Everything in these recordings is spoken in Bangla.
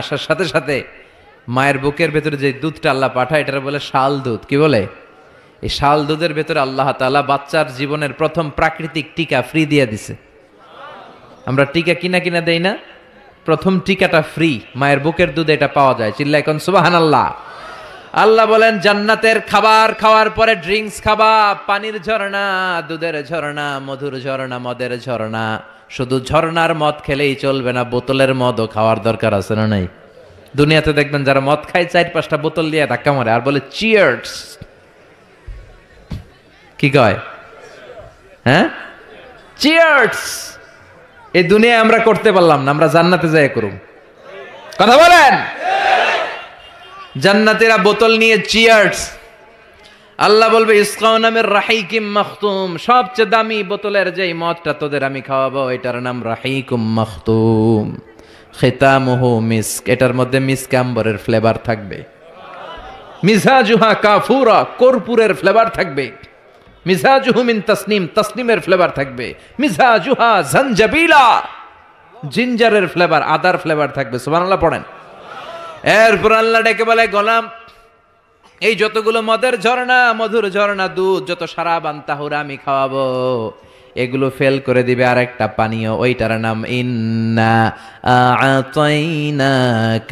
আসার সাথে সাথে মায়ের বুকের ভেতরে যে দুধটা আল্লাহ পাঠায় এটা বলে শাল দুধ কি বলে এই শাল দুধের ভেতরে আল্লাহ তালা বাচ্চার জীবনের প্রথম প্রাকৃতিক টিকা ফ্রি দিয়ে দিছে আমরা টিকা কিনা কিনা দেই না প্রথম টিকাটা ফ্রি মায়ের বুকের দুধ এটা পাওয়া যায় চিল্লা এখন সুবাহান আল্লাহ আল্লাহ বলেন জান্নাতের খাবার খাওয়ার পরে ড্রিঙ্কস খাবা পানির ঝর্ণা দুধের ঝর্ণা মধুর ঝর্ণা মদের ঝর্ণা শুধু ঝর্ণার মদ খেলেই চলবে না বোতলের মদও খাওয়ার দরকার আছে না নাই দুনিয়াতে দেখবেন যারা মদ খায় চার পাঁচটা বোতল দিয়ে ধাক্কা মারে আর বলে চিয়ার্স কি কয় হ্যাঁ চিয়ার্স এই দুনিয়ায় আমরা করতে পারলাম না আমরা জান্নাতে যাই করুম কথা বলেন জান্নাতেরা বোতল নিয়ে চিয়ার্স আল্লাহ বলবে ইসকাউন নামের রাহিকিম মাহতুম সবচেয়ে দামি বোতলের যেই মদটা তোদের আমি খাওয়াবো এটার নাম রাহিকুম মাখতুম খেতামহ মিস্ক এটার মধ্যে মিস্ক আম্বরের ফ্লেভার থাকবে মিজাজুহা কাফুরা কর্পূরের ফ্লেভার থাকবে মিজাজুহু মিন তসনিম তসনিমের ফ্লেভার থাকবে মিজাজুহা জঞ্জাবিলা জিঞ্জারের ফ্লেভার আদার ফ্লেভার থাকবে সুবহানাল্লাহ পড়েন এরপর আল্লাহ ডেকে বলে গোলাম এই যতগুলো মদের ঝর্ণা মধুর ঝর্ণা দুধ যত সারা তাহুর আমি খাওয়াবো এগুলো ফেল করে দিবে আর একটা পানীয় ওইটার নাম ইন্না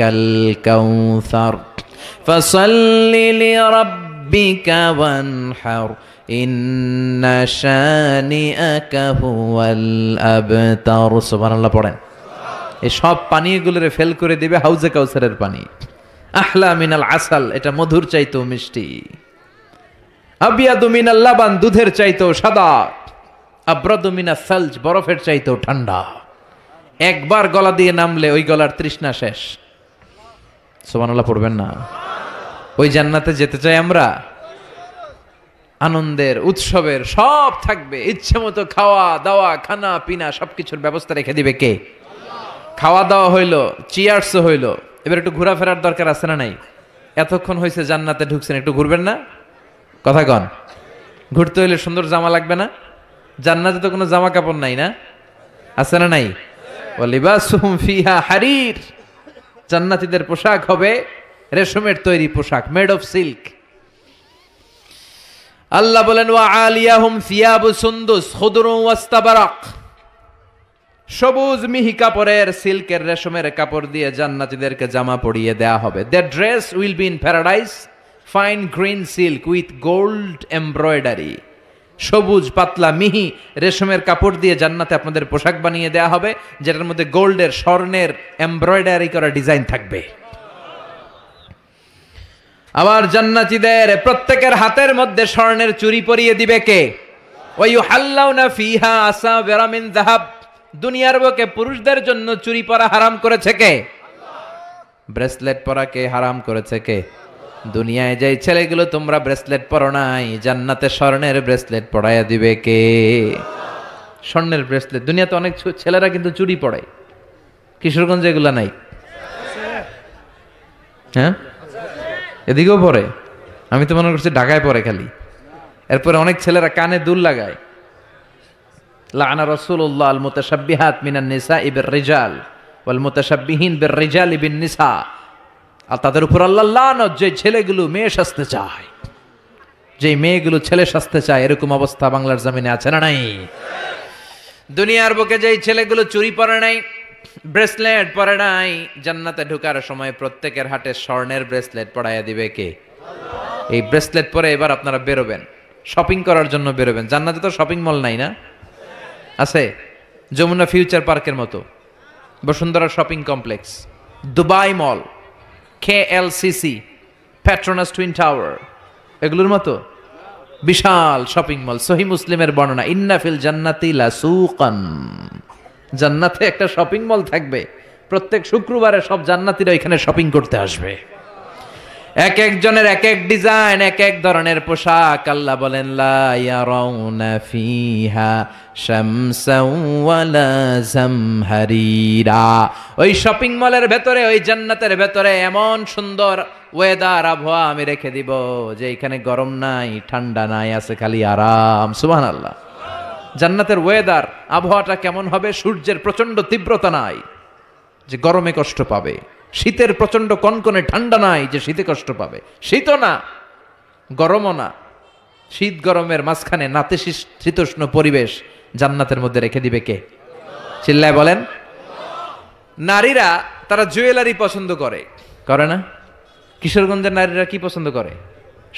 ইন্না পড়েন এই সব পানীয়গুলোরে ফেল করে দিবে হাউজে কাউসারের পানি আহলা মিনাল আসাল এটা মধুর চাইতো মিষ্টি আবিয়াদু মিনাল লাবান দুধের চাইতো সাদা আব্রাদু মিনা সালজ বরফের চাইতো ঠান্ডা একবার গলা দিয়ে নামলে ওই গলার তৃষ্ণা শেষ সোমানুল্লাহ পড়বেন না ওই জান্নাতে যেতে চাই আমরা আনন্দের উৎসবের সব থাকবে ইচ্ছে মতো খাওয়া দাওয়া খানা পিনা সবকিছুর ব্যবস্থা রেখে দিবে কে খাওয়া দাওয়া হইলো চিয়ার্সও হইল এবার একটু ঘোরাফেরার দরকার আছে না নাই এতক্ষণ হয়েছে জান্নাতে ঢুকছেন একটু ঘুরবেন না কথা কন ঘুরতে হইলে সুন্দর জামা লাগবে না জান্নাতে তো কোনো জামা কাপড় নাই না আছে না নাই ফিহা হারির জান্নাতীদের পোশাক হবে রেশমের তৈরি পোশাক মেড অফ সিল্ক আল্লাহ বলেন ওয়া আলিয়াহুম সিয়াবু সুন্দুস খুদরুম ওয়াস্তাবারাক সবুজ মিহি কাপড়ের সিল্কের রেশমের কাপড় দিয়ে জান্নাতীদেরকে জামা পরিয়ে দেয়া হবে the dress will be in paradise fine green silk with gold embroidery সবুজ পাতলা মিহি রেশমের কাপড় দিয়ে জান্নাতে আপনাদের পোশাক বানিয়ে দেয়া হবে যেটার মধ্যে গোল্ডের স্বর্ণের এমব্রয়ডারি করা ডিজাইন থাকবে আবার জান্নাতীদের প্রত্যেকের হাতের মধ্যে স্বর্ণের চুরি পরিয়ে দিবে কে ওই হাল্লাউনা ফিহা আসা বেরামিন জাহাব দুনিয়ার বুকে পুরুষদের জন্য চুরি পরা হারাম করেছে কে ব্রেসলেট পরা কে হারাম করেছে কে দুনিয়ায় যে ছেলেগুলো তোমরা ব্রেসলেট পরো নাই জান্নাতে স্বর্ণের ব্রেসলেট পরাইয়া দিবে কে স্বর্ণের ব্রেসলেট দুনিয়াতে অনেক ছেলেরা কিন্তু চুরি পড়ে কিশোরগঞ্জ এগুলো নাই হ্যাঁ এদিকেও পরে আমি তো মনে করছি ঢাকায় পরে খালি এরপরে অনেক ছেলেরা কানে দুল লাগায় লানা রসুল্লাহ আল মুতাসাব্বিহাত মিনান নিসা ইবের রেজাল ওয়াল মুতাসাব্বিহীন বের রেজাল ইবিন নিসা আর তাদের উপর আল্লাহ লানত যে ছেলেগুলো মেয়ে সাজতে চায় যে মেয়েগুলো ছেলে সাজতে চায় এরকম অবস্থা বাংলার জমিনে আছে না নাই দুনিয়ার বুকে যে ছেলেগুলো চুরি পরে নাই ব্রেসলেট পরে নাই জান্নাতে ঢুকার সময় প্রত্যেকের হাটে স্বর্ণের ব্রেসলেট পরাইয়া দিবে কে এই ব্রেসলেট পরে এবার আপনারা বেরোবেন শপিং করার জন্য বেরোবেন জান্নাতে তো শপিং মল নাই না আছে যমুনা ফিউচার পার্কের মতো Bashundhara shopping complex Dubai mall K L CC Petronas twin tower এগুলোর মতো বিশাল শপিং মল সহি মুসলিমের বর্ণনা ইন্নাফিল জান্নাতি লাসুকান জান্নাতে একটা শপিং মল থাকবে প্রত্যেক শুক্রবারে সব জান্নাতিরা এখানে শপিং করতে আসবে এক একজনের এক এক ডিজাইন এক এক ধরনের পোশাক আল্লাহ বলেন লা ফিহা ওই শপিং মলের ভেতরে ওই জান্নাতের ভেতরে এমন সুন্দর ওয়েদার আবহাওয়া আমি রেখে দিব যে এখানে গরম নাই ঠান্ডা নাই আছে খালি আরাম আল্লাহ জান্নাতের ওয়েদার আবহাওয়াটা কেমন হবে সূর্যের প্রচন্ড তীব্রতা নাই যে গরমে কষ্ট পাবে শীতের প্রচণ্ড কনকনে ঠান্ডা নাই যে শীতে কষ্ট পাবে শীতও না গরমও না শীত গরমের মাঝখানে নাতে শীতোষ্ণ পরিবেশ জান্নাতের মধ্যে রেখে দিবে কে চিল্লায় বলেন নারীরা তারা জুয়েলারি পছন্দ করে করে না কিশোরগঞ্জের নারীরা কি পছন্দ করে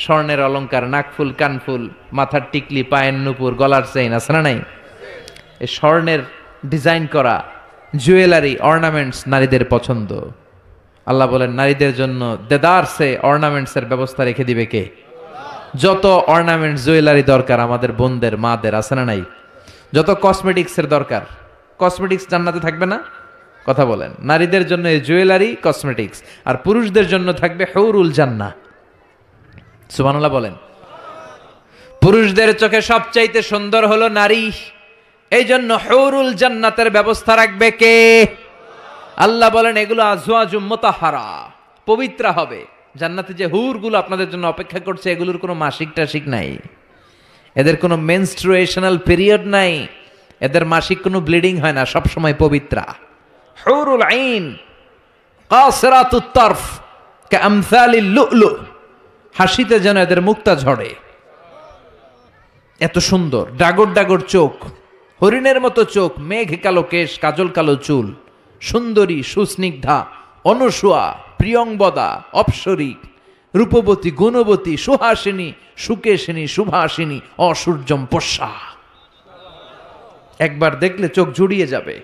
স্বর্ণের অলঙ্কার নাকফুল কানফুল মাথার টিকলি পায়ের নুপুর গলার চেইন আছে না নাই এই স্বর্ণের ডিজাইন করা জুয়েলারি অর্নামেন্টস নারীদের পছন্দ আল্লাহ বলেন নারীদের জন্য দেদারসে অর্নামেন্টসের ব্যবস্থা রেখে দিবে কে যত অর্নামেন্ট জুয়েলারি দরকার আমাদের বোনদের মাদের আছে না নাই যত কসমেটিক্সের দরকার কসমেটিক্স জান্নাতে থাকবে না কথা বলেন নারীদের জন্য এই জুয়েলারি কসমেটিক্স আর পুরুষদের জন্য থাকবে হৌরুল জান্না সুবানুল্লাহ বলেন পুরুষদের চোখে সবচাইতে সুন্দর হলো নারী এই জন্য হৌরুল জান্নাতের ব্যবস্থা রাখবে কে আল্লাহ বলেন এগুলো আজওয়াজু মোতাহারা পবিত্র হবে জান্নাতে যে হুরগুলো আপনাদের জন্য অপেক্ষা করছে এগুলোর কোনো মাসিক টাসিক নাই এদের কোনো মেনস্ট্রুয়েশনাল পিরিয়ড নাই এদের মাসিক কোনো ব্লিডিং হয় না সব সময় পবিত্রা হুরুল আইন কাসরাতুত তরফ কামসালিল লুলু হাসিতে যেন এদের মুক্তা ঝরে এত সুন্দর ডাগর ডাগর চোখ হরিণের মতো চোখ মেঘ কালো কেশ কাজল কালো চুল সুন্দরী সুস্নিগ্ধা অনসুয়া প্রিয়ংবদা অপসরী রূপবতী গুণবতী সুহাসিনী সুকেশিনী সুভাসিনী অসূর্যম পোষা একবার দেখলে চোখ জুড়িয়ে যাবে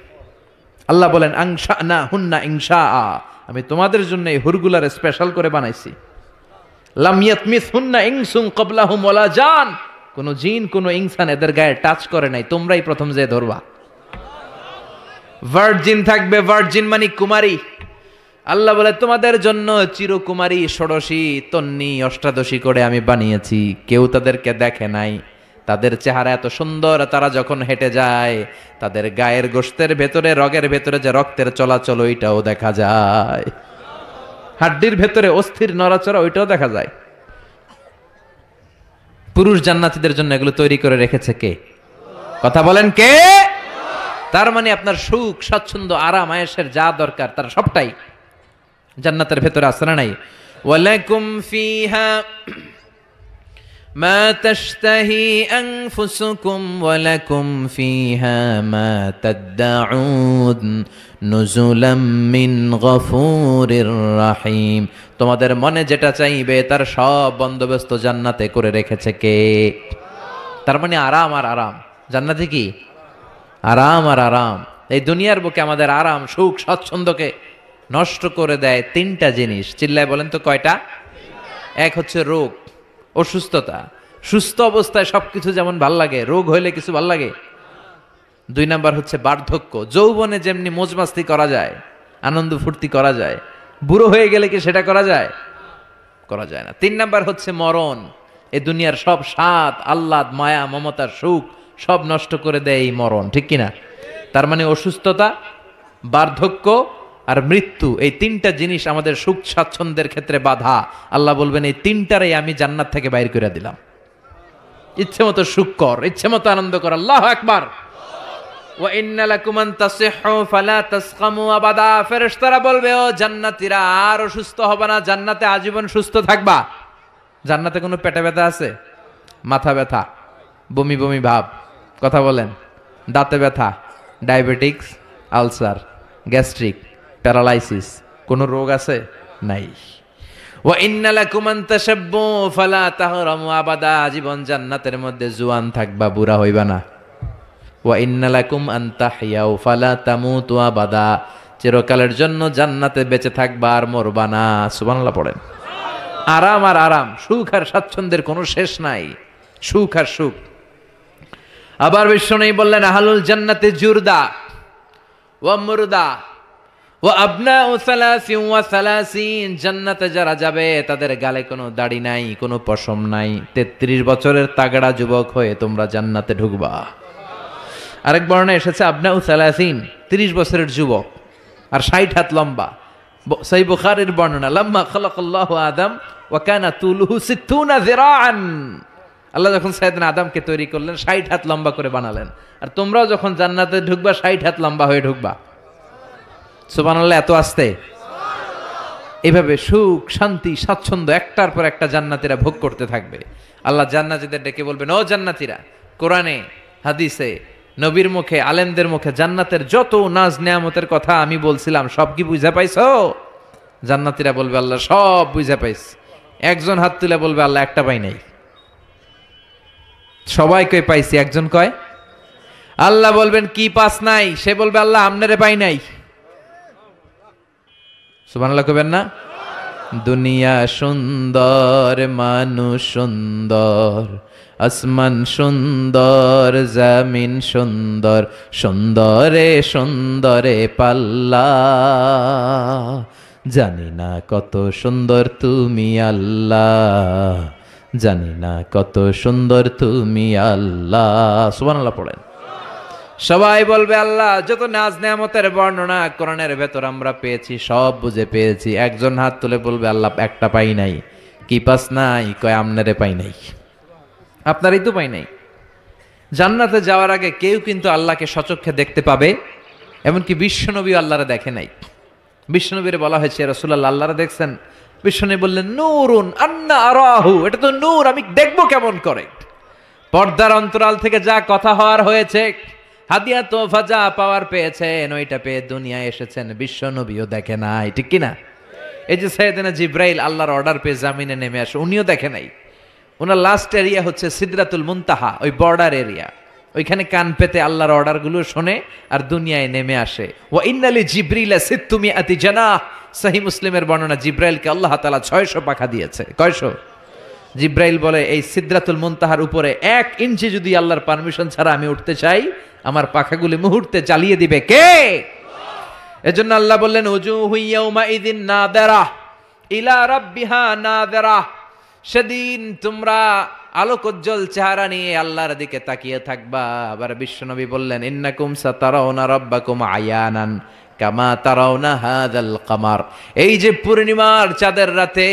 আল্লাহ বলেন আংসা না হুন্না ইংসা আ আমি তোমাদের জন্য এই হুরগুলার স্পেশাল করে বানাইছি মিস হুন্না ইংসুং কবলাহুম ওলা জান কোনো জিন কোনো ইংসান এদের গায়ে টাচ করে নাই তোমরাই প্রথম যে ধরবা ভার্জিন থাকবে ভার্জিন মানে কুমারী আল্লাহ বলে তোমাদের জন্য চিরকুমারী ষোড়শী তন্নি অষ্টাদশী করে আমি বানিয়েছি কেউ তাদেরকে দেখে নাই তাদের চেহারা এত সুন্দর তারা যখন হেঁটে যায় তাদের গায়ের গোস্তের ভেতরে রগের ভেতরে যে রক্তের চলাচল ওইটাও দেখা যায় হাড্ডির ভেতরে অস্থির নড়াচড়া ওইটাও দেখা যায় পুরুষ জান্নাতিদের জন্য এগুলো তৈরি করে রেখেছে কে কথা বলেন কে তার মানে আপনার সুখ স্বাচ্ছন্দ্য আরাম আয়েসের যা দরকার তার সবটাই জান্নাতের ভেতরে আসরা নাই ওয়ালাকুম ফিহা ما تشتهي أنفسكم ولكم فيها ما تدعون نزلا মিন غفور رحيم তোমাদের মনে যেটা চাইবে তার সব বন্দোবস্ত জান্নাতে করে রেখেছে কে তার মানে আরাম আর আরাম জান্নাতে কি আরাম আর আরাম এই দুনিয়ার বুকে আমাদের আরাম সুখ স্বচ্ছন্দকে নষ্ট করে দেয় তিনটা জিনিস চিল্লায় বলেন তো কয়টা এক হচ্ছে রোগ অসুস্থতা সুস্থ অবস্থায় সব কিছু যেমন ভাল লাগে রোগ হইলে কিছু ভাল লাগে দুই নাম্বার হচ্ছে বার্ধক্য যৌবনে যেমনি মোজমাস্তি করা যায় আনন্দ ফুর্তি করা যায় বুড়ো হয়ে গেলে কি সেটা করা যায় করা যায় না তিন নাম্বার হচ্ছে মরণ এ দুনিয়ার সব সাত আহ্লাদ মায়া মমতার সুখ সব নষ্ট করে দেয় এই মরণ ঠিক কিনা তার মানে অসুস্থতা বার্ধক্য আর মৃত্যু এই তিনটা জিনিস আমাদের সুখ স্বাচ্ছন্দ্যের ক্ষেত্রে বাধা আল্লাহ বলবেন এই তিনটারে আমি জান্নাত থেকে বাইর করে দিলাম ইচ্ছে মতো সুখ কর ইচ্ছে মতো আনন্দ কর আল্লাহ একবার বলবে ও জান্নাতীরা আর অসুস্থ হবে না জান্নাতে আজীবন সুস্থ থাকবা জান্নাতে কোনো পেটে ব্যথা আছে মাথা ব্যথা বমি বমি ভাব কথা বলেন দাঁতে ব্যথা ডায়াবেটিক্স আলসার গ্যাস্ট্রিক প্যারালাইসিস কোনো রোগ আছে নাই ও ইন্নালা ফালা আবাদা জীবন জান্নাতের মধ্যে জুয়ান থাকবা বুড়া হইবা না ইন্নালা ইন্নালাকুম আন্তা হিয়াও ফালা তামু তুয়া বাদা চিরকালের জন্য জান্নাতে বেঁচে থাকবা আর মরবা না সুবানলা পড়েন আরাম আর আরাম সুখ আর স্বাচ্ছন্দ্যের কোনো শেষ নাই সুখ আর সুখ আবার বিষ্ণু বললেন আহলুল জান্নাতে জুরদা ও মুরদা ও আবনা ও সালাসি ওয়া সালাসিন জান্নাতে যারা যাবে তাদের গালে কোনো দাড়ি নাই কোনো পশম নাই তেত্রিশ বছরের তাগড়া যুবক হয়ে তোমরা জান্নাতে ঢুকবা আরেক বর্ণে এসেছে আবনা ও সালাসিন তিরিশ বছরের যুবক আর ষাট হাত লম্বা সই বুখারের বর্ণনা লম্বা খলকল্লাহ আদম ওয়াকানা তুলুহু সিত্তুনা জেরান আল্লাহ যখন সাইদিন আদামকে তৈরি করলেন ষাট হাত লম্বা করে বানালেন আর তোমরাও যখন জান্নাতে ঢুকবা ষাট হাত লম্বা হয়ে ঢুকবা সুবানাল্লাহ এত আসতে এভাবে সুখ শান্তি স্বাচ্ছন্দ্য একটার পর একটা জান্নাতিরা ভোগ করতে থাকবে আল্লাহ জান্নাতিদের ডেকে বলবেন ও জান্নাতিরা কোরআনে হাদিসে নবীর মুখে আলেমদের মুখে জান্নাতের যত নাজ নেয়ামতের কথা আমি বলছিলাম সব কি বুঝে পাইছ জান্নাতিরা বলবে আল্লাহ সব বুঝে পাইছ একজন হাত তুলে বলবে আল্লাহ একটা পাই নাই সবাইকে পাইছি একজন কয় আল্লাহ বলবেন কি পাস নাই সে বলবে আল্লাহ আমনারে পাই নাই সুবহানাল্লাহ কবেন না দুনিয়া সুন্দর মানুষ সুন্দর আসমান সুন্দর জামিন সুন্দর সুন্দরে সুন্দরে পাল্লা জানি না কত সুন্দর তুমি আল্লাহ জানি না কত সুন্দর তুমি আল্লাহ সুবান আল্লাহ পড়েন সবাই বলবে আল্লাহ যত নাজ নেয়ামতের বর্ণনা কোরআনের ভেতর আমরা পেয়েছি সব বুঝে পেয়েছি একজন হাত তুলে বলবে আল্লাহ একটা পাই নাই কি পাস নাই কয় আমনারে পাই নাই আপনারই তো পাই নাই জান্নাতে যাওয়ার আগে কেউ কিন্তু আল্লাহকে সচক্ষে দেখতে পাবে এমনকি বিশ্বনবী আল্লাহরা দেখে নাই বিশ্বনবীরে বলা হয়েছে রসুল্লাহ আল্লাহরা দেখছেন পেছনে বললেন নূরুন আন্না আরাহু এটা তো নূর আমি দেখব কেমন করে পর্দার অন্তরাল থেকে যা কথা হওয়ার হয়েছে হাদিয়া তোফা যা পাওয়ার পেয়েছেন ওইটা পেয়ে দুনিয়ায় এসেছেন বিশ্ব নবীও দেখে নাই ঠিক কিনা এই যে সাইদিনা জিব্রাইল আল্লাহর অর্ডার পেয়ে জামিনে নেমে আসে উনিও দেখে নাই ওনার লাস্ট এরিয়া হচ্ছে সিদ্রাতুল মুনতাহা ওই বর্ডার এরিয়া ওইখানে কান পেতে আল্লাহর অর্ডারগুলো শোনে আর দুনিয়ায় নেমে আসে ও ইন্নালি জিব্রিলা সিত্তুমি আতি জানা সাহি মুসলিমের বর্ণনা জিব্রাইলকে আল্লাহ তালা ছয়শো পাখা দিয়েছে কয়শো জিব্রাইল বলে এই সিদ্রাতুল মুনতাহার উপরে এক ইঞ্চি যদি আল্লাহর পারমিশন ছাড়া আমি উঠতে চাই আমার পাখাগুলি মুহূর্তে চালিয়ে দিবে কে এজন্য আল্লাহ বললেন উজু হুইয়াউমা ইদিন না দেরা ইলা রাব্বিহা না দেরা সেদিন তোমরা আলোকোজ্জ্বল চেহারা নিয়ে আল্লাহর দিকে তাকিয়ে থাকবা আবার বিশ্বনবী বললেন ইন্নাকুম সাতারাউনা রাব্বাকুম আয়ানান কামা তারাও না হাদাল কামার এই যে পূর্ণিমার চাঁদের রাতে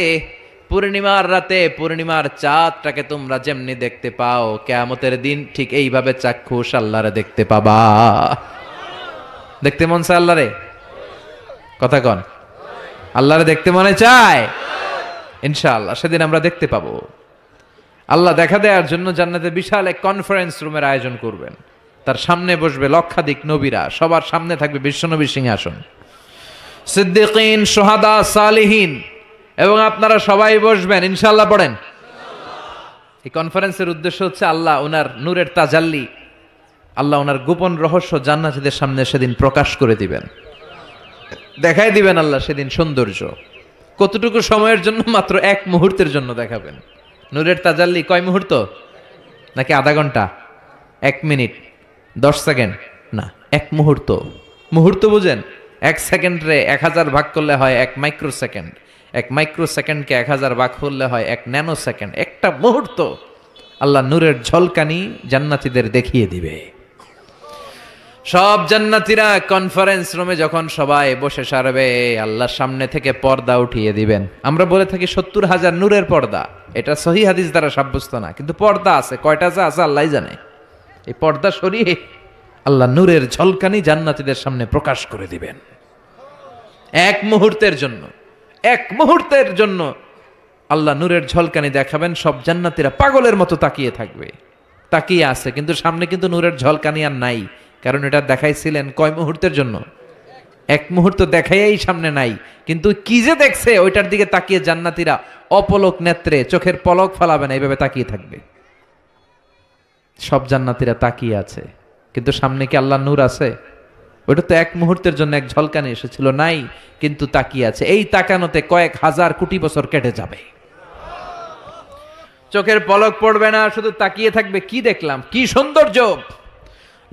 পূর্ণিমার রাতে পূর্ণিমার চাঁদটাকে তোমরা যেমনি দেখতে পাও কেয়ামতের দিন ঠিক এইভাবে চাক্ষুষ আল্লাহরে দেখতে পাবা দেখতে মন চায় আল্লাহরে কথা কন আল্লাহরে দেখতে মনে চায় ইনশাআল্লাহ সেদিন আমরা দেখতে পাবো আল্লাহ দেখা দেওয়ার জন্য জান্নাতে বিশাল এক কনফারেন্স রুমের আয়োজন করবেন তার সামনে বসবে লক্ষাধিক নবীরা সবার সামনে থাকবে বিশ্বনবী সিংহাসন সিদ্দিকিন সোহাদা সালিহীন এবং আপনারা সবাই বসবেন ইনশাল্লাহ পড়েন এই কনফারেন্সের উদ্দেশ্য হচ্ছে আল্লাহ ওনার নূরের তাজাল্লি আল্লাহ ওনার গোপন রহস্য জান্নাতিদের সামনে সেদিন প্রকাশ করে দিবেন দেখাই দিবেন আল্লাহ সেদিন সৌন্দর্য কতটুকু সময়ের জন্য মাত্র এক মুহূর্তের জন্য দেখাবেন নূরের তাজাল্লি কয় মুহূর্ত নাকি আধা ঘন্টা এক মিনিট দশ সেকেন্ড না এক মুহূর্ত মুহূর্ত বুঝেন এক সেকেন্ডে এক হাজার ভাগ করলে হয় এক মাইক্রো সেকেন্ড এক মাইক্রো সেকেন্ডকে এক হাজার ভাগ করলে হয় এক ন্যানো সেকেন্ড একটা মুহূর্ত আল্লাহ নূরের ঝলকানি জান্নাতিদের দেখিয়ে দিবে সব জান্নাতিরা কনফারেন্স রুমে যখন সবাই বসে সারবে আল্লাহর সামনে থেকে পর্দা উঠিয়ে দিবেন আমরা বলে থাকি সত্তর হাজার নূরের পর্দা এটা সহি হাদিস দ্বারা সাব্যস্ত না কিন্তু পর্দা আছে কয়টা যা আছে আল্লাহ জানে এই পর্দা সরিয়ে আল্লাহ নূরের ঝলকানি জান্নাতিদের সামনে প্রকাশ করে দিবেন এক মুহূর্তের জন্য এক মুহূর্তের জন্য আল্লাহ নূরের ঝলকানি দেখাবেন সব জান্নাতিরা পাগলের মতো তাকিয়ে থাকবে তাকিয়ে আছে কিন্তু সামনে কিন্তু নূরের ঝলকানি আর নাই কারণ এটা দেখাইছিলেন কয় মুহূর্তের জন্য এক মুহূর্ত দেখাইয়াই সামনে নাই কিন্তু কি যে দেখছে ওইটার দিকে তাকিয়ে জান্নাতিরা অপলক নেত্রে চোখের পলক ফালাবে না এইভাবে তাকিয়ে থাকবে সব জান্নাতিরা তাকিয়ে আছে কিন্তু সামনে কি আল্লাহ নূর আছে ওটা তো এক মুহূর্তের জন্য এক ঝলকানি এসেছিল নাই কিন্তু তাকিয়ে আছে এই তাকানোতে কয়েক হাজার কোটি বছর কেটে যাবে চোখের পলক পড়বে না শুধু তাকিয়ে থাকবে কি দেখলাম কি সৌন্দর্য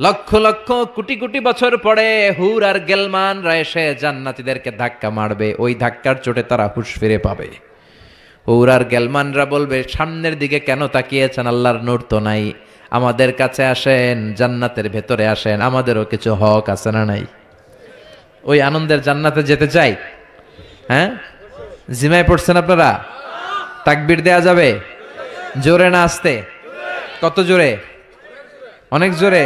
লক্ষ লক্ষ কোটি কোটি বছর পরে হুর আর গেলমান এসে জান্নাতিদেরকে ধাক্কা মারবে ওই ধাক্কার চোটে তারা হুশ ফিরে পাবে হুর আর গেলমানরা বলবে সামনের দিকে কেন তাকিয়েছেন আল্লাহর নূর তো নাই আমাদের কাছে আসেন জান্নাতের ভেতরে আসেন আমাদেরও কিছু হক আছে না নাই ওই আনন্দের জান্নাতে যেতে চাই হ্যাঁ জিমায় পড়ছেন আপনারা তাকবির দেয়া যাবে জোরে না আসতে কত জোরে অনেক জোরে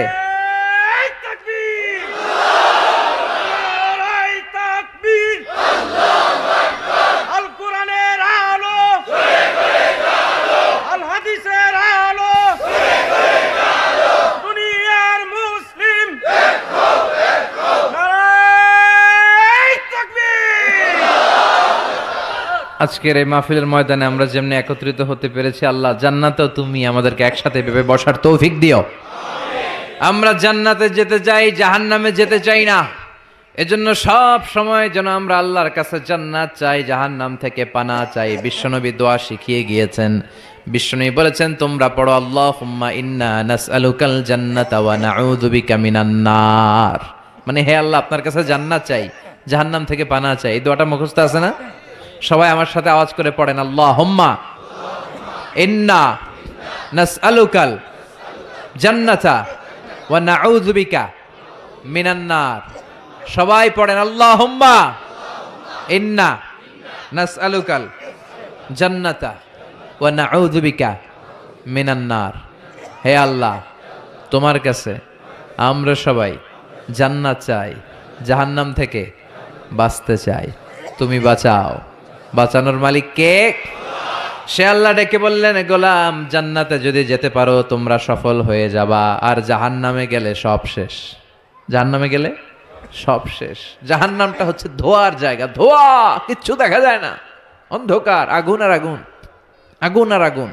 আজকের এই মাহফিলের ময়দানে আমরা যেমনি একত্রিত হতে পেরেছি আল্লাহ জান্নাতেও তুমি আমাদেরকে একসাথে ভেবে বসার তৌফিক দিও আমরা জান্নাতে যেতে চাই জাহান নামে যেতে চাই না এজন্য সব সময় যেন আমরা আল্লাহর কাছে জান্নাত চাই জাহান নাম থেকে পানা চাই বিশ্বনবী দোয়া শিখিয়ে গিয়েছেন বিশ্বনবী বলেছেন তোমরা পড়ো আল্লাহ হুম্মা ইন্না আলুকাল জান্নাতা ওয়া মানে হে আল্লাহ আপনার কাছে জান্নাত চাই নাম থেকে পানা চাই এই দোয়াটা মুখস্থ আছে না সবাই আমার সাথে আওয়াজ করে পড়েন আল্লাহ হোম্মা ইন্না নাস আলুকাল জান্নাতা ওয়া নাউযুবিকা মিনান্নার সবাই পড়েন আল্লাহ হোম্মা ইন্না নাস আলুকাল জান্নাতা ওয়া নাউযুবিকা মিনান্নার হে আল্লাহ তোমার কাছে আমরা সবাই জান্নাত চাই জাহান্নাম থেকে বাঁচতে চাই তুমি বাঁচাও বাঁচানোর মালিক কে সে আল্লাহ ডেকে বললেন গোলাম জান্নাতে যদি যেতে পারো তোমরা সফল হয়ে যাবা আর জাহান নামে গেলে সব শেষ জাহান নামে গেলে সব শেষ জাহান নামটা হচ্ছে ধোয়ার জায়গা ধোয়া কিচ্ছু দেখা যায় না অন্ধকার আগুন আর আগুন আগুন আর আগুন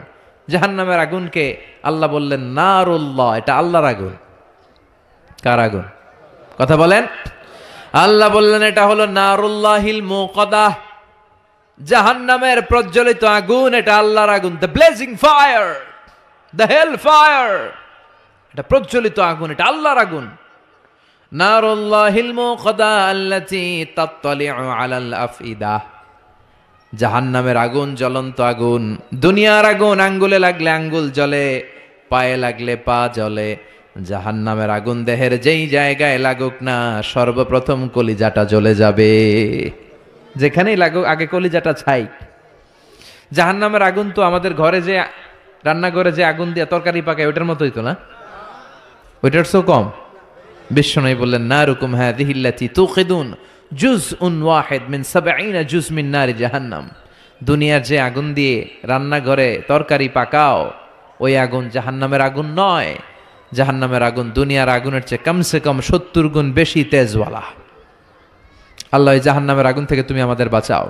জাহান নামের আগুনকে আল্লাহ বললেন না রুল্লাহ এটা আল্লাহর আগুন কার আগুন কথা বলেন আল্লাহ বললেন এটা হলো নারুল্লাহিল মোকদাহ জাহান্নামের প্রজ্বলিত আগুন এটা আল্লাহর আগুন the blazing fire the hell fire এটা প্রজ্বলিত আগুন এটা আল্লাহর আগুন জাহান্নামের আগুন জ্বলন্ত আগুন দুনিয়ার আগুন আঙ্গুলে লাগলে আঙ্গুল জ্বলে পায়ে লাগলে পা জ্বলে জাহান্নামের আগুন দেহের যেই জায়গায় লাগুক না সর্বপ্রথম কলিজাটা জ্বলে যাবে যেখানেই লাগুক আগে কলিজাটা ছাই জাহান নামের আগুন তো আমাদের ঘরে যে রান্না করে যে আগুন দিয়ে তরকারি পাকায় ওইটার মতোই তো না ওইটার সো কম বিশ্বনয় বললেন না রুকুম হ্যাঁ দিহিল্লাতি তো খেদুন জুজ উন ওয়াহেদ মিন আইনা জুজ মিন নারী জাহান্নাম দুনিয়ার যে আগুন দিয়ে রান্নাঘরে তরকারি পাকাও ওই আগুন জাহান্নামের আগুন নয় জাহান্নামের আগুন দুনিয়ার আগুনের চেয়ে কমসে কম সত্তর গুণ বেশি তেজওয়ালা আল্লাহ এই জাহান্নামের আগুন থেকে তুমি আমাদের বাঁচাও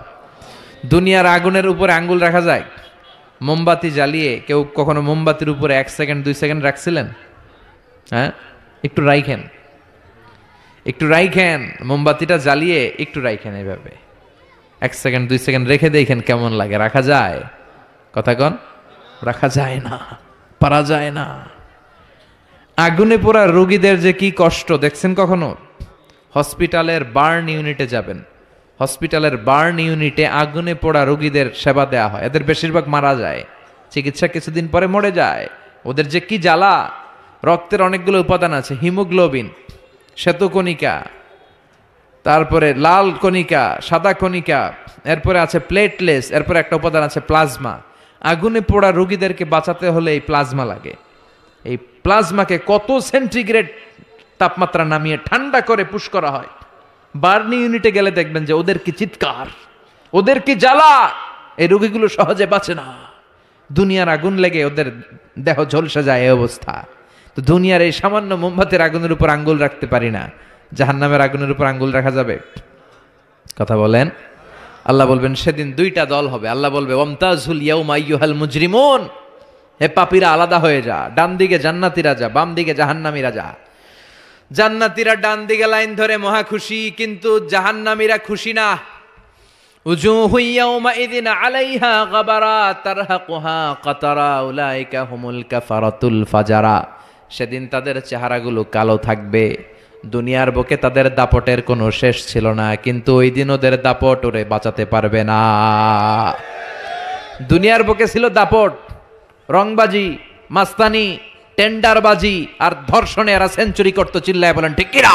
দুনিয়ার আগুনের উপরে আঙ্গুল রাখা যায় মোমবাতি জ্বালিয়ে কেউ কখনো মোমবাতির উপরে এক সেকেন্ড দুই সেকেন্ড রাখছিলেন হ্যাঁ একটু রাইখেন একটু রাইখেন মোমবাতিটা জ্বালিয়ে একটু রাইখেন এভাবে এক সেকেন্ড দুই সেকেন্ড রেখে দেখেন কেমন লাগে রাখা যায় কথা কন রাখা যায় না পারা যায় না আগুনে পোড়া রোগীদের যে কি কষ্ট দেখছেন কখনো হসপিটালের বার্ন ইউনিটে যাবেন হসপিটালের বার্ন ইউনিটে আগুনে পোড়া রোগীদের সেবা দেওয়া হয় এদের বেশিরভাগ মারা যায় চিকিৎসা কিছুদিন পরে মরে যায় ওদের যে কি জ্বালা রক্তের অনেকগুলো উপাদান আছে হিমোগ্লোবিন শ্বেতকণিকা তারপরে লাল কণিকা সাদা কণিকা এরপরে আছে প্লেটলেস এরপরে একটা উপাদান আছে প্লাজমা আগুনে পোড়া রোগীদেরকে বাঁচাতে হলে এই প্লাজমা লাগে এই প্লাজমাকে কত সেন্টিগ্রেড তাপমাত্রা নামিয়ে ঠান্ডা করে পুশ করা হয় বার্নি ইউনিটে গেলে দেখবেন যে ওদের কি চিৎকার ওদের কি জ্বালা এই রোগীগুলো সহজে বাঁচে না দুনিয়ার আগুন লেগে ওদের দেহ ঝলসে যায় এই অবস্থা তো দুনিয়ার এই সামান্য মোমবাতির আগুনের উপর আঙ্গুল রাখতে পারি না জাহান্নামের আগুনের উপর আঙ্গুল রাখা যাবে কথা বলেন আল্লাহ বলবেন সেদিন দুইটা দল হবে আল্লাহ বলবে ওমতাজুল ইয়াউমা ইয়ুহাল হে পাপিরা আলাদা হয়ে যা ডান দিকে জান্নাতিরা রাজা বাম দিকে জাহান্নামিরা রাজা জান্নাতিরা ডান দিকে লাইন ধরে মহা খুশি কিন্তু জাহান্নামীরা খুশি না সেদিন তাদের চেহারাগুলো কালো থাকবে দুনিয়ার বুকে তাদের দাপটের কোনো শেষ ছিল না কিন্তু ওই দিন ওদের দাপট ওরে বাঁচাতে পারবে না দুনিয়ার বুকে ছিল দাপট রংবাজি মাস্তানি টেন্ডারবাজি আর ধর্ষণে এরা সেঞ্চুরি করতো চিল্লায় বলেন ঠিক কিনা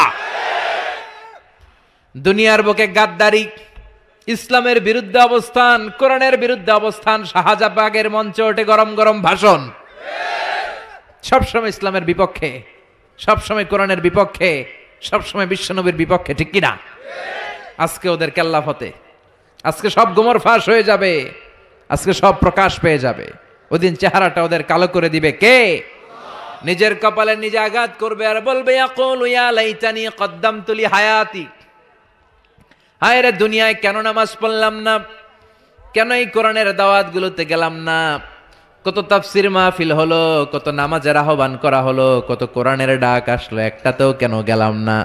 দুনিয়ার বুকে গাদ্দারি ইসলামের বিরুদ্ধে অবস্থান কোরআনের বিরুদ্ধে অবস্থান শাহজাবাগের মঞ্চে ওঠে গরম গরম ভাষণ সবসময় ইসলামের বিপক্ষে সবসময় কোরআনের বিপক্ষে সবসময় বিশ্বনবীর বিপক্ষে ঠিক কিনা আজকে ওদের কেল্লাফতে আজকে সব গোমর ফাঁস হয়ে যাবে আজকে সব প্রকাশ পেয়ে যাবে ওদিন চেহারাটা ওদের কালো করে দিবে কে নিজের কপালে নিজে আঘাত করবে আর বলবে হায়াতি হায় রে দুনিয়ায় কেন নামাজ পড়লাম না কেন এই কোরআনের দাওয়াতগুলোতে গেলাম না কত তাফসির মাহফিল হলো কত নামাজের আহ্বান করা হলো কত কোরআনের ডাক আসলো একটাতেও কেন গেলাম না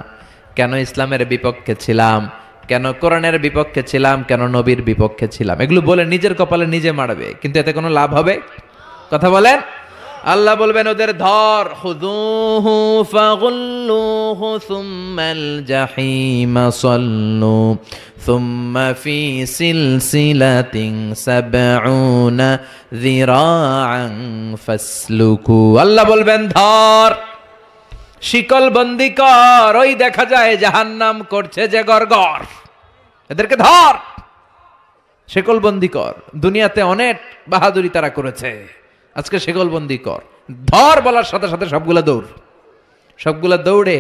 কেন ইসলামের বিপক্ষে ছিলাম কেন কোরআনের বিপক্ষে ছিলাম কেন নবীর বিপক্ষে ছিলাম এগুলো বলে নিজের কপালে নিজে মারবে কিন্তু এতে কোনো লাভ হবে কথা বলেন আল্লাহ বলবেন ওদের ধর আল্লাহ বলবেন ধর শিকল বন্দি কর ওই দেখা যায় নাম করছে যে গরগর এদেরকে ধর শিকল বন্দি কর দুনিয়াতে অনেক বাহাদুরি তারা করেছে আজকে সেগলবন্দি কর ধর বলার সাথে সাথে সবগুলা দৌড় সবগুলা দৌড়ে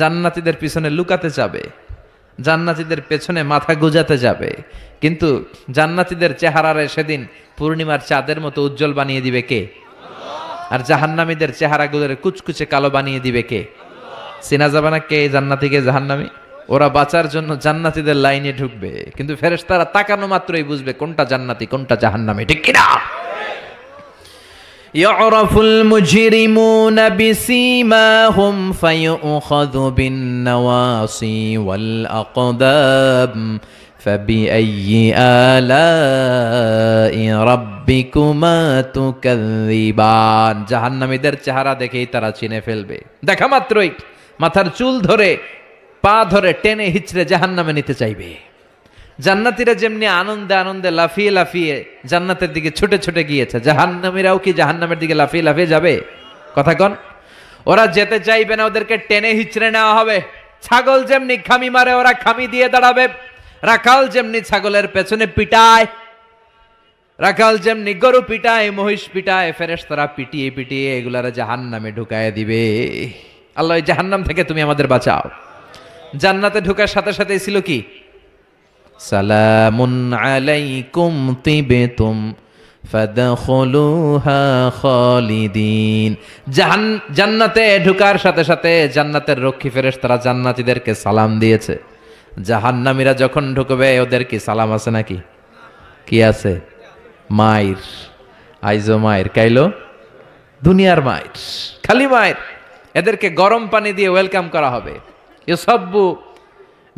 জান্নাতিদের পিছনে লুকাতে যাবে জান্নাতিদের পেছনে মাথা গুজাতে যাবে কিন্তু জান্নাতিদের চেহারারে সেদিন পূর্ণিমার চাঁদের মতো উজ্জ্বল বানিয়ে দিবে কে আর জাহান্নামীদের চেহারাগুলোরে কুচকুচে কালো বানিয়ে দিবে কে সিনা যাবে না কে জান্নাতিকে জাহান্নামি ওরা বাঁচার জন্য জান্নাতিদের লাইনে ঢুকবে কিন্তু ফেরেশতারা তাকানো মাত্রই বুঝবে কোনটা জান্নাতি কোনটা জাহান্নামি ঠিক কিনা يعرف المجرمون بسيماهم فيؤخذ بالنواصي والأقدام فبأي آلاء ربكما تكذبان জাহান্নামীদের চেহারা দেখেই তারা চিনে ফেলবে দেখা মাত্রই মাথার চুল ধরে পা ধরে টেনে হিচড়ে জাহান্নামে নিতে চাইবে জান্নাতিরা যেমনি আনন্দে আনন্দে লাফিয়ে লাফিয়ে জান্নাতের দিকে ছুটে ছুটে গিয়েছে জাহান্নামিরাও কি জাহান্নামের দিকে লাফিয়ে লাফিয়ে যাবে কথা কন ওরা যেতে চাইবে না ওদেরকে টেনে হিচড়ে নেওয়া হবে ছাগল যেমনি খামি মারে ওরা খামি দিয়ে দাঁড়াবে রাখাল যেমনি ছাগলের পেছনে পিটায় রাখাল যেমনি গরু পিটায় মহিষ পিটায় ফেরেস তারা পিটিয়ে পিটিয়ে এগুলারা জাহান নামে ঢুকায় দিবে আল্লাহ জাহান্নাম থেকে তুমি আমাদের বাঁচাও জান্নাতে ঢুকার সাথে সাথে ছিল কি সালামুন আলাইকুম তিবেতুম জান্নাতে ঢুকার সাথে সাথে জান্নাতের রক্ষী ফেরেস তারা জান্নাতিদেরকে সালাম দিয়েছে জাহান্নামীরা যখন ঢুকবে ওদের কি সালাম আছে নাকি কি আছে মায়ের আইজো মায়ের কাইলো দুনিয়ার মায়ের খালি মায়ের এদেরকে গরম পানি দিয়ে ওয়েলকাম করা হবে ইউসাব্বু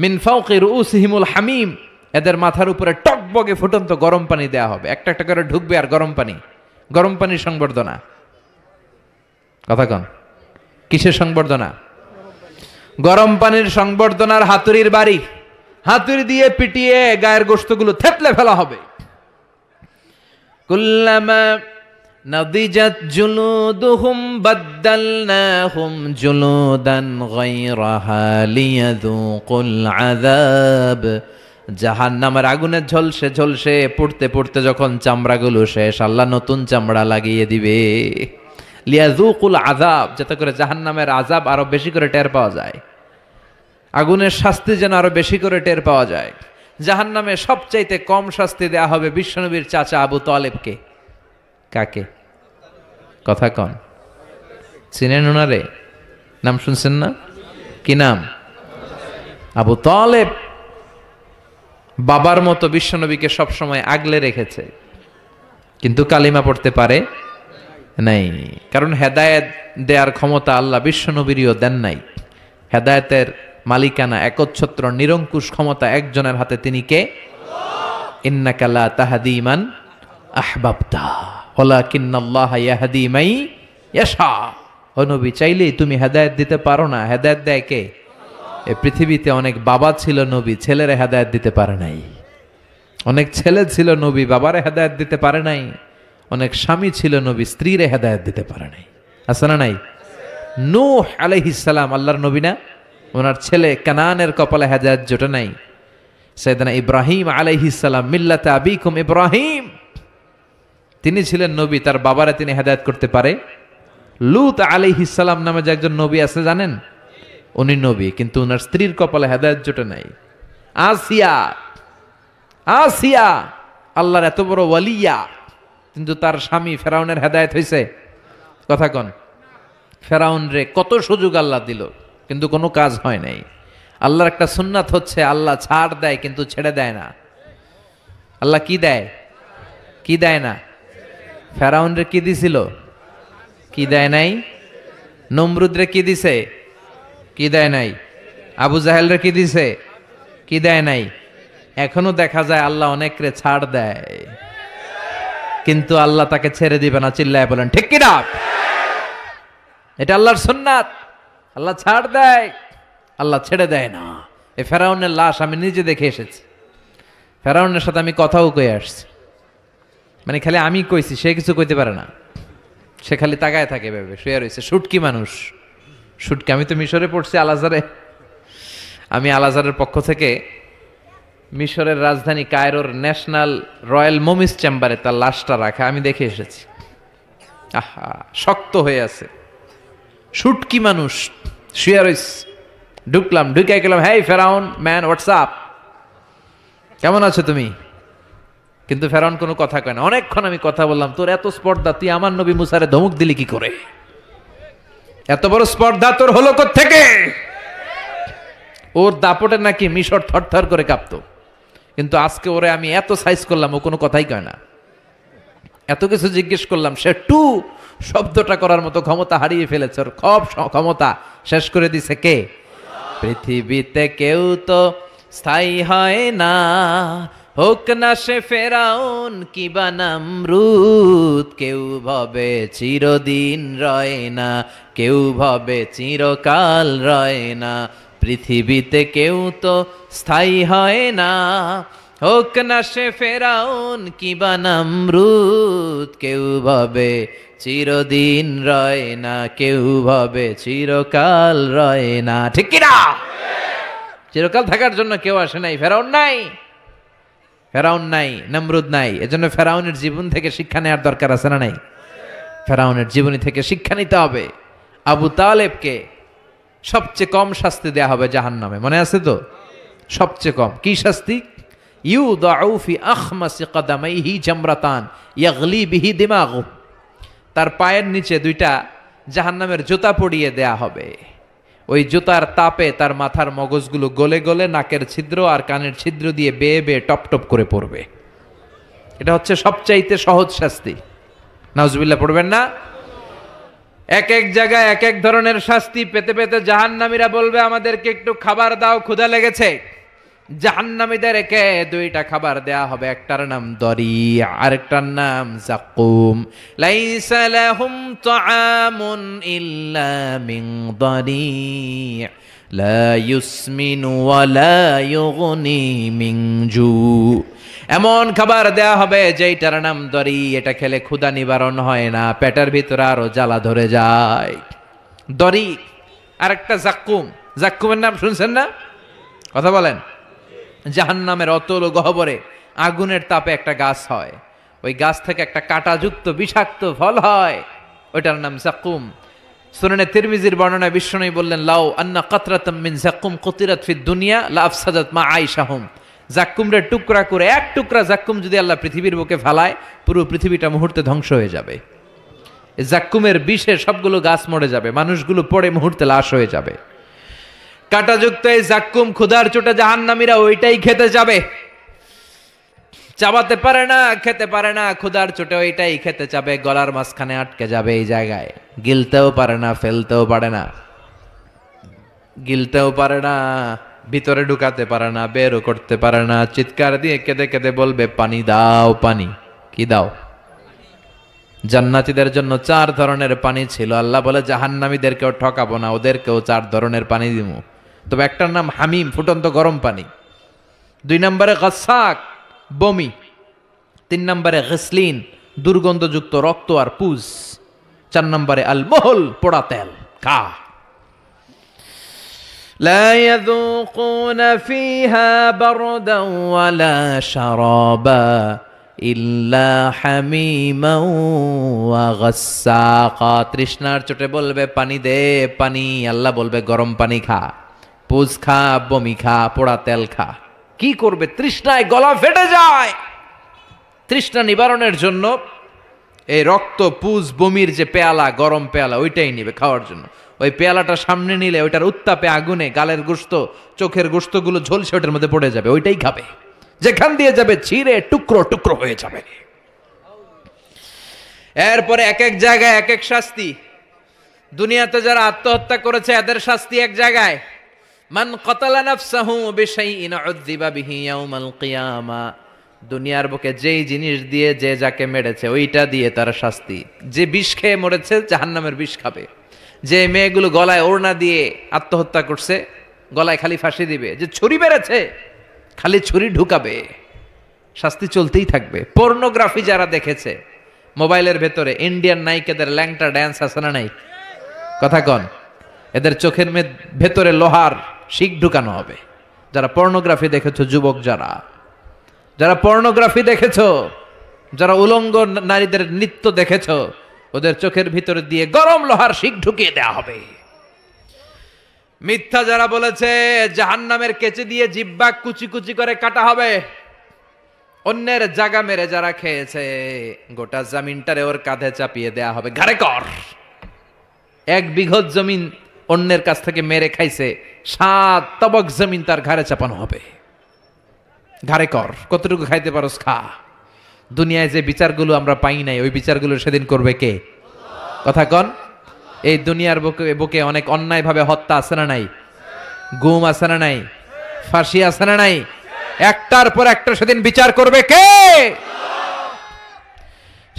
মিন ফাউকি রুউসিহিমুল হামিম এদের মাথার উপরে টকবগে ফুটন্ত গরম পানি দেয়া হবে একটা একটা করে ঢুকবে আর গরম পানি গরম পানির সংবর্ধনা কথা কন কিসের সংবর্ধনা গরম পানির সংবর্ধনার হাতুড়ির বাড়ি হাতুড়ি দিয়ে পিটিয়ে গায়ের গোস্তগুলো থেতলে ফেলা হবে কুল্লামা نضجت جلودهم بدلناهم جلودا غيرها ليذوقوا জাহান নামের আগুনে ঝলসে ঝলসে পড়তে পড়তে যখন চামড়াগুলো শেষ আল্লাহ নতুন চামড়া লাগিয়ে দিবে লিয়াজুকুল আজাব যাতে করে জাহান নামের আজাব আরও বেশি করে টের পাওয়া যায় আগুনের শাস্তি যেন আরও বেশি করে টের পাওয়া যায় জাহান নামে সবচাইতে কম শাস্তি দেয়া হবে বিশ্বনবীর চাচা আবু তলেবকে কাকে কথা কন চিনেন ওনারে নাম শুনছেন না কি নাম আবু তলেব বাবার মতো বিশ্বনবীকে সবসময় আগলে রেখেছে কিন্তু কালিমা পড়তে পারে নাই কারণ হেদায়েত দেয়ার ক্ষমতা আল্লাহ বিশ্বনবীরও দেন নাই হেদায়েতের মালিকানা একচ্ছত্র নিরঙ্কুশ ক্ষমতা একজনের হাতে তিনি কে ইন্নাকালা তাহাদিমান আহবাবতা ওলা কিন্নাল্লাহ ইয়াহাদি মাই ও নবী চাইলেই তুমি হেদায়েত দিতে পারো না হেদায়েত দেয় কে এ পৃথিবীতে অনেক বাবা ছিল নবী ছেলেরা হেদায়ত দিতে পারে নাই অনেক ছেলে ছিল নবী বাবারে হেদায়ত দিতে পারে নাই অনেক স্বামী ছিল নবী স্ত্রীরে হেদায়ত দিতে পারে নাই আসে না নাই নু আলহিসাল্লাম আল্লাহর নবী না ওনার ছেলে কানানের কপালে হেদায়ত জোটে নাই সেদিনা ইব্রাহিম আলহিসাল্লাম মিল্লাতে আবিকুম ইব্রাহিম তিনি ছিলেন নবী তার বাবারে তিনি হেদায়ত করতে পারে লুত আলহিসাল্লাম নামে যে একজন নবী আছে জানেন উনি নবী কিন্তু ওনার স্ত্রীর কপালে হেদায়ত জোটে নাই আসিয়া আসিয়া আল্লাহর এত বড় ওয়ালিয়া কিন্তু তার স্বামী ফেরাউনের হেদায়ত হয়েছে কথা কন ফেরাউন রে কত সুযোগ আল্লাহ দিল কিন্তু কোনো কাজ হয় নাই আল্লাহর একটা সুন্নাত হচ্ছে আল্লাহ ছাড় দেয় কিন্তু ছেড়ে দেয় না আল্লাহ কি দেয় কি দেয় না ফেরাউন রে কি দিছিল কি দেয় নাই রে কি দিছে কি দেয় নাই আবু জাহেলরা কি দিছে কি দেয় নাই এখনো দেখা যায় আল্লাহ অনেকরে ছাড় দেয় কিন্তু আল্লাহ তাকে ছেড়ে দিবে না চিল্লায় বলেন ঠিক কিনা এটা আল্লাহর সুন্নাত আল্লাহ ছাড় দেয় আল্লাহ ছেড়ে দেয় না এ ফেরাউনের লাশ আমি নিজে দেখে এসেছি ফেরাউনের সাথে আমি কথাও কয়ে আসছি মানে খালি আমি কইছি সে কিছু কইতে পারে না সে খালি তাকায় থাকে ভেবে শুয়ে রয়েছে সুটকি মানুষ শুটকে আমি তো মিশরে পড়ছি আলাজারে আমি আলাজারের পক্ষ থেকে মিশরের রাজধানী কায়রোর ন্যাশনাল রয়্যাল মমিস চেম্বারে তার লাশটা রাখা আমি দেখে এসেছি আহা শক্ত হয়ে আছে শুটকি মানুষ শুয়ার ঢুকলাম ঢুকে গেলাম হ্যাঁ ফেরাউন ম্যান হোয়াটসঅ্যাপ কেমন আছো তুমি কিন্তু ফেরাউন কোনো কথা কয় না অনেকক্ষণ আমি কথা বললাম তোর এত স্পর্ধা তুই আমার নবী মুসারে ধমুক দিলি কি করে এত বড় স্পর্ধা তোর হলো থেকে ওর দাপটে নাকি মিশর থরথর করে কাঁপতো কিন্তু আজকে ওরে আমি এত সাইজ করলাম ও কোনো কথাই কয় না এত কিছু জিজ্ঞেস করলাম সে টু শব্দটা করার মতো ক্ষমতা হারিয়ে ফেলেছে ওর খব ক্ষমতা শেষ করে দিছে কে পৃথিবীতে কেউ তো স্থায়ী হয় না হোক না সে ফেরাউন বানাম নামরুদ কেউ ভবে চিরদিন রয় না কেউ ভবে চিরকাল রয় না পৃথিবীতে কেউ তো স্থায়ী হয় না হোক না সে ফেরাউন বানাম নামরুদ কেউ ভবে চিরদিন রয় না কেউ ভবে চিরকাল রয় না ঠিক কিনা চিরকাল থাকার জন্য কেউ আসে নাই ফেরাউন নাই ফেরাউন নাই নমরুদ নাই এজন্য ফেরাউনের জীবন থেকে শিক্ষা নেওয়ার দরকার আছে না নাই ফেরাউনের জীবনী থেকে শিক্ষা নিতে হবে আবু তালেবকে সবচেয়ে কম শাস্তি দেয়া হবে জাহান নামে মনে আছে তো সবচেয়ে কম কি শাস্তি ইউ দাউফি আখমাসি কদামাই হি জমরাতান ইয়গলি বিহি দিমাগ তার পায়ের নিচে দুইটা জাহান্নামের জুতা পড়িয়ে দেয়া হবে ওই জুতার তাপে তার মাথার মগজগুলো গলে গলে নাকের ছিদ্র আর কানের ছিদ্র দিয়ে বেয়ে বেয়ে টপ টপ করে পড়বে এটা হচ্ছে সবচাইতে সহজ শাস্তি নাউজবিল্লা পড়বেন না এক এক জায়গায় এক এক ধরনের শাস্তি পেতে পেতে জাহান্নামীরা বলবে আমাদেরকে একটু খাবার দাও ক্ষুধা লেগেছে জাহান্নামীদের একে দুইটা খাবার দেয়া হবে একটার নাম দরি আরেকটার নাম জাকুম লাইসা লাহুম তাআমুন ইল্লা মিন দরি লা ইউসমিনু ওয়া লা ইউগনি মিন জু এমন খাবার দেয়া হবে যেইটার নাম দরি এটা খেলে ক্ষুধা নিবারণ হয় না পেটের ভিতরে আরো জ্বালা ধরে যায় দরি আরেকটা জাকুম জাকুমের নাম শুনছেন না কথা বলেন জাহান্নামের অতল গহবরে আগুনের তাপে একটা গাছ হয় ওই গাছ থেকে একটা কাটাযুক্ত বিষাক্ত ফল হয় ওইটার নাম জাকুম সুনানে তিরমিজির বর্ণনায় বিষ্ণু বললেন লাউ আন্না কাতরাতাম মিন জাকুম কতিরাত ফি দুনিয়া লাফসাজাত মা আই শাহুম জাক্কুমরে টুকরা করে এক টুকরা জাক্কুম যদি আল্লাহ পৃথিবীর বুকে ফেলায় পুরো পৃথিবীটা মুহূর্তে ধ্বংস হয়ে যাবে জাক্কুমের বিষে সবগুলো গাছ মরে যাবে মানুষগুলো পড়ে মুহূর্তে লাশ হয়ে যাবে কাটাযুক্ত এই জাক্কুম ক্ষুধার চোটে নামিরা ওইটাই খেতে যাবে চাবাতে পারে না খেতে পারে না ক্ষুধার চোটে ওইটাই খেতে যাবে গলার মাঝখানে আটকে যাবে এই জায়গায় গিলতেও পারে না ফেলতেও পারে না গিলতেও পারে না ভিতরে ঢুকাতে পারে না বেরও করতে পারে না চিৎকার দিয়ে কেঁদে কেঁদে বলবে পানি দাও পানি কি দাও জান্নাতিদের জন্য চার ধরনের পানি ছিল আল্লাহ বলে জাহান্নামীদেরকেও ঠকাবো না ওদেরকেও চার ধরনের পানি দিমু তবে একটার নাম হামিম ফুটন্ত গরম পানি দুই নম্বরে গসাক বমি তিন নম্বরে গসলিন দুর্গন্ধযুক্ত রক্ত আর পুজ চার নম্বরে আল পোড়া তেল খা لا يذوقون فيها بردا ولا شرابا ইল্লা হামিমা তৃষ্ণার চোটে বলবে পানি দে পানি আল্লাহ বলবে গরম পানি খা পুজ খা বমি খা পোড়া তেল খা কি করবে তৃষ্ণায় গলা ফেটে যায় তৃষ্ণা নিবারণের জন্য এই রক্ত পুজ বমির যে পেয়ালা গরম পেয়ালা ওইটাই নিবে খাওয়ার জন্য ওই পেয়ালাটা সামনে নিলে ওইটার উত্তাপে আগুনে গালের গোস্ত চোখের গোস্তগুলো ঝলসে ওটার মধ্যে পড়ে যাবে ওইটাই খাবে যেখান দিয়ে যাবে ছিঁড়ে টুকরো টুকরো হয়ে যাবে এরপরে এক এক জায়গায় এক এক শাস্তি দুনিয়াতে যারা আত্মহত্যা করেছে এদের শাস্তি এক জায়গায় মান কতলা নাফসাহু বিশাইইন উযযিবা বিহি ইয়াউমাল কিয়ামা দুনিয়ার বুকে যেই জিনিস দিয়ে যে যাকে মেরেছে ওইটা দিয়ে তার শাস্তি যে বিষ খেয়ে মরেছে জাহান্নামের বিষ খাবে যে মেয়েগুলো গলায় ওড়না দিয়ে আত্মহত্যা করছে গলায় খালি ফাঁসি দিবে যে ছুরি বেড়েছে খালি ছুরি ঢুকাবে শাস্তি চলতেই থাকবে পর্নোগ্রাফি যারা দেখেছে মোবাইলের ভেতরে ইন্ডিয়ান নায়িকাদের ল্যাংটা ড্যান্স আছে না নাই কথা কন এদের চোখের ভেতরে লোহার শিখ ঢুকানো হবে যারা পর্নোগ্রাফি দেখেছো যুবক যারা যারা পর্নোগ্রাফি দেখেছো যারা উলঙ্গ নারীদের নৃত্য দেখেছো ওদের চোখের ভিতরে দিয়ে গরম লোহার শিখ ঢুকিয়ে দেওয়া হবে মিথ্যা যারা বলেছে জাহান নামের কেচে দিয়ে জিব্বা কুচি কুচি করে কাটা হবে অন্যের জাগা মেরে যারা খেয়েছে গোটা জমিনটারে ওর কাঁধে চাপিয়ে দেয়া হবে ঘরে কর এক বিঘত জমিন অন্যের কাছ থেকে মেরে খাইছে সাত তবক জমিন তার ঘাড়ে চাপানো হবে ঘাড়ে কর কতটুকু খাইতে পারো খা দুনিয়ায় যে বিচারগুলো আমরা পাই নাই ওই বিচারগুলো সেদিন করবে কে কথা কন এই দুনিয়ার বুকে বুকে অনেক অন্যায়ভাবে হত্যা আছে না নাই গুম আছে না নাই ফাঁসি আছে না নাই একটার পর একটা সেদিন বিচার করবে কে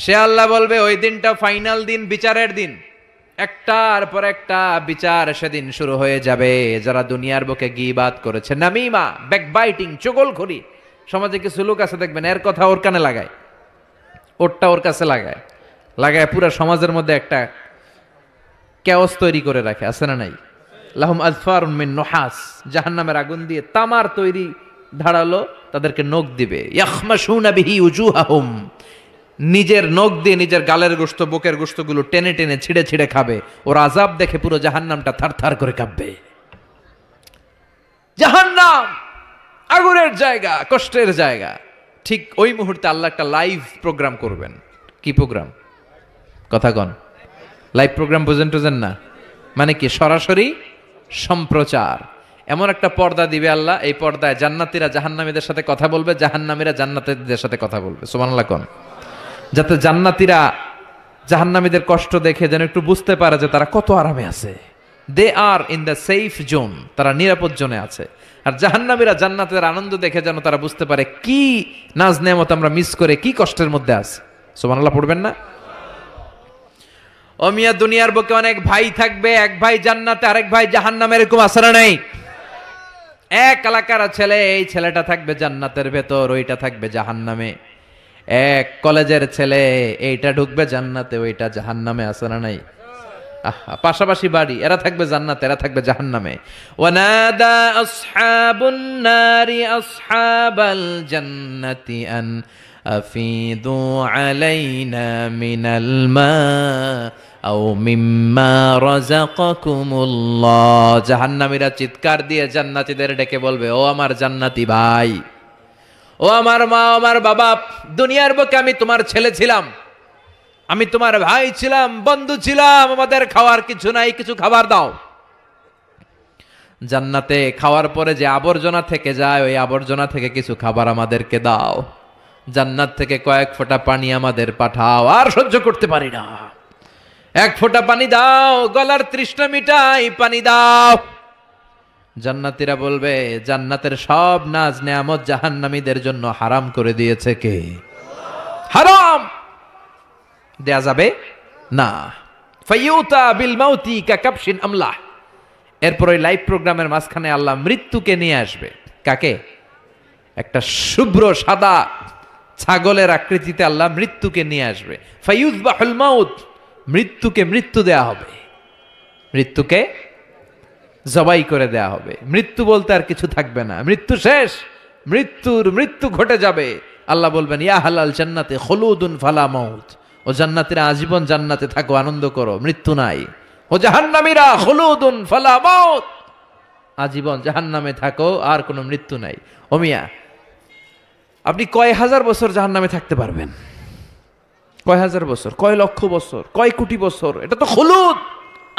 সে আল্লাহ বলবে ওই দিনটা ফাইনাল দিন বিচারের দিন একটার পর একটা বিচার সেদিন শুরু হয়ে যাবে যারা দুনিয়ার বুকে বাদ করেছে নামিমা ব্যাকবাইটিং চোগলখড়ি সমাজে কিছু লোক আছে দেখবেন এর কথা ওর কানে লাগায় ওরটা ওর কাছে লাগায় লাগায় পুরো সমাজের মধ্যে একটা কেওস তৈরি করে রাখে আছে না নাই লাহম আজফার মিন নোহাস জাহান নামের আগুন দিয়ে তামার তৈরি ধারালো তাদেরকে নখ দিবে ইয়াহমাশুনা বিহি উজুহাহুম নিজের নখ দিয়ে নিজের গালের গোস্ত বুকের গোস্তগুলো টেনে টেনে ছিঁড়ে ছিঁড়ে খাবে ওর আজাব দেখে পুরো জাহান্নামটা থার করে কাঁপবে জাহান্নাম আগুনের জায়গা কষ্টের জায়গা ঠিক ওই মুহূর্তে আল্লাহ একটা লাইভ প্রোগ্রাম করবেন কি প্রোগ্রাম কথা কন লাইভ প্রোগ্রাম বোঝেন টোজেন না মানে কি সরাসরি সম্প্রচার এমন একটা পর্দা দিবে আল্লাহ এই পর্দায় জান্নাতিরা জাহান্নামীদের সাথে কথা বলবে জাহান্নামীরা জান্নাতিদের সাথে কথা বলবে সোমানাল্লাহ কন যাতে জান্নাতিরা জাহান্নামীদের কষ্ট দেখে যেন একটু বুঝতে পারে যে তারা কত আরামে আছে they are in the safe zone তারা নিরাপদ জোনে আছে আর জাহান্নামীরা জান্নাতের আনন্দ দেখে যেন তারা বুঝতে পারে কি নাজ নেমত আমরা মিস করে কি কষ্টের মধ্যে আছে সোমানাল্লাহ পড়বেন না অমিয়া দুনিয়ার বুকে অনেক ভাই থাকবে এক ভাই জান্নাতে আরেক ভাই জাহান্নামে এরকম আসারা নেই এক এলাকার ছেলে এই ছেলেটা থাকবে জান্নাতের ভেতর ওইটা থাকবে জাহান্নামে এক কলেজের ছেলে এইটা ঢুকবে জান্নাতে ওইটা জাহান্নামে আছে না নাই পাশাপাশি বাড়ি এরা থাকবে জান্নাতে এরা থাকবে জাহান্নামে নামে আন আফিদু জাহান্নামীরা চিৎকার দিয়ে জান্নাতিদের ডেকে বলবে ও আমার জান্নাতি ভাই ও আমার মা আমার বাবা দুনিয়ার বুকে আমি তোমার ছেলে ছিলাম আমি তোমার ভাই ছিলাম বন্ধু ছিলাম আমাদের খাওয়ার কিছু নাই কিছু খাবার দাও জান্নাতে খাওয়ার পরে যে আবর্জনা থেকে যায় ওই আবর্জনা থেকে কিছু খাবার আমাদেরকে দাও জান্নাত থেকে কয়েক ফোঁটা পানি আমাদের পাঠাও আর সহ্য করতে পারি না এক ফোঁটা পানি দাও গলার তৃষ্ণা মিটাই পানি দাও জান্নাতিরা বলবে জান্নাতের সব নাজ নেয়ামত জাহান্নামীদের জন্য হারাম করে দিয়েছে কে হারাম দেয়া যাবে না ফাইউতা বিল মাউতি কাকাপশিন আমলাহ এরপর ওই লাইভ প্রোগ্রামের মাঝখানে আল্লাহ মৃত্যুকে নিয়ে আসবে কাকে একটা শুভ্র সাদা ছাগলের আকৃতিতে আল্লাহ মৃত্যুকে নিয়ে আসবে ফাইউজ বা মৃত্যুকে মৃত্যু দেয়া হবে মৃত্যুকে জবাই করে দেয়া হবে মৃত্যু বলতে আর কিছু থাকবে না মৃত্যু শেষ মৃত্যুর মৃত্যু ঘটে যাবে আল্লাহ বলবেন ইয়া হালাল জান্নাতে হলুদুন ফালা মৌত ও জান্নাতের আজীবন জান্নাতে থাকো আনন্দ করো মৃত্যু নাই ও জাহান্নামীরা হলুদুন ফালা মৌত আজীবন জাহান্নামে থাকো আর কোনো মৃত্যু নাই ও মিয়া আপনি কয় হাজার বছর জাহান্নামে থাকতে পারবেন কয় হাজার বছর কয় লক্ষ বছর কয় কোটি বছর এটা তো হলুদ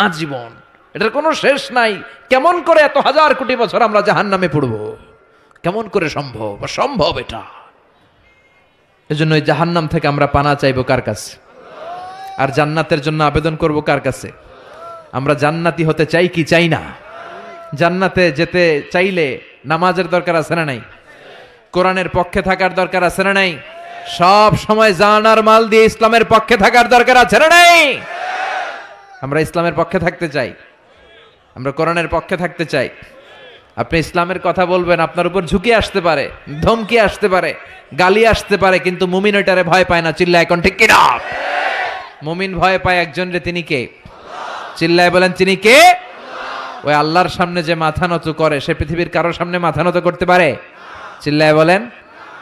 আজীবন এটার কোনো শেষ নাই কেমন করে এত হাজার কোটি বছর আমরা জাহান নামে পড়ব কেমন করে সম্ভব সম্ভব এটা এজন্য ওই জাহান নাম থেকে আমরা পানা চাইব কার কাছে আর জান্নাতের জন্য আবেদন করব কার কাছে আমরা জান্নাতি হতে চাই কি চাই না জান্নাতে যেতে চাইলে নামাজের দরকার আছে না নাই কোরআনের পক্ষে থাকার দরকার আছে না নাই সব সময় জানার মাল দিয়ে ইসলামের পক্ষে থাকার দরকার আছে না নাই আমরা ইসলামের পক্ষে থাকতে চাই আমরা কোরআনের পক্ষে থাকতে চাই আপনি ইসলামের কথা বলবেন আপনার উপর ঝুঁকি আসতে পারে ধমকি আসতে পারে গালি আসতে পারে কিন্তু মুমিন ওইটারে ভয় পায় না চিল্লায় এখন ঠিক কিনা মুমিন ভয় পায় একজন রে তিনি কে চিল্লায় বলেন তিনি কে ওই আল্লাহর সামনে যে মাথা নত করে সে পৃথিবীর কারোর সামনে মাথা নত করতে পারে চিল্লায় বলেন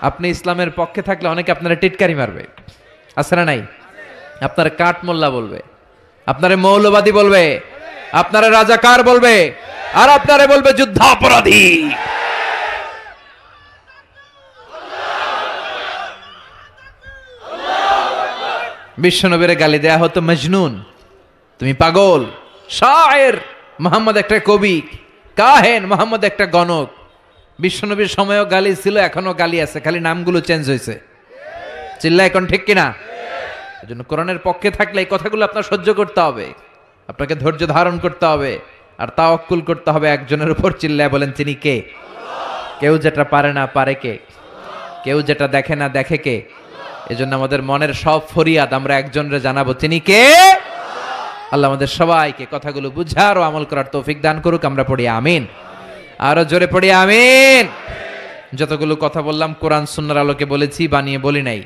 আপনি ইসলামের পক্ষে থাকলে অনেকে আপনারা টিটকারি মারবে আছে না নাই আপনার কাঠ মোল্লা বলবে আপনারে মৌলবাদী বলবে আপনারা কার বলবে আর আপনারা বলবে অপরাধী বিশ্বনবীরে গালি দেয়া হতো মজনুন তুমি পাগল শায়ের মোহাম্মদ একটা কবি কাহেন মোহাম্মদ একটা গণক বিশ্বনবীর সময়ও গালি ছিল এখনো গালি আছে খালি নামগুলো চেঞ্জ হয়েছে চিল্লা এখন ঠিক কিনা জন্য কোরআনের পক্ষে থাকলে এই কথাগুলো আপনার সহ্য করতে হবে আপনাকে ধৈর্য ধারণ করতে হবে আর তা অক্কুল করতে হবে একজনের উপর চিল্লায় বলেন তিনি কে কেউ যেটা পারে না পারে কে কেউ যেটা দেখে না দেখে কে এজন্য আমাদের মনের সব ফরিয়াদ আমরা একজনরে জানাবো তিনি কে আল্লাহ আমাদের সবাইকে কথাগুলো বুঝার ও আমল করার তৌফিক দান করুক আমরা পড়ি আমিন আরো জোরে পড়ি আমিন যতগুলো কথা বললাম কোরআন সুন্নার আলোকে বলেছি বানিয়ে বলি নাই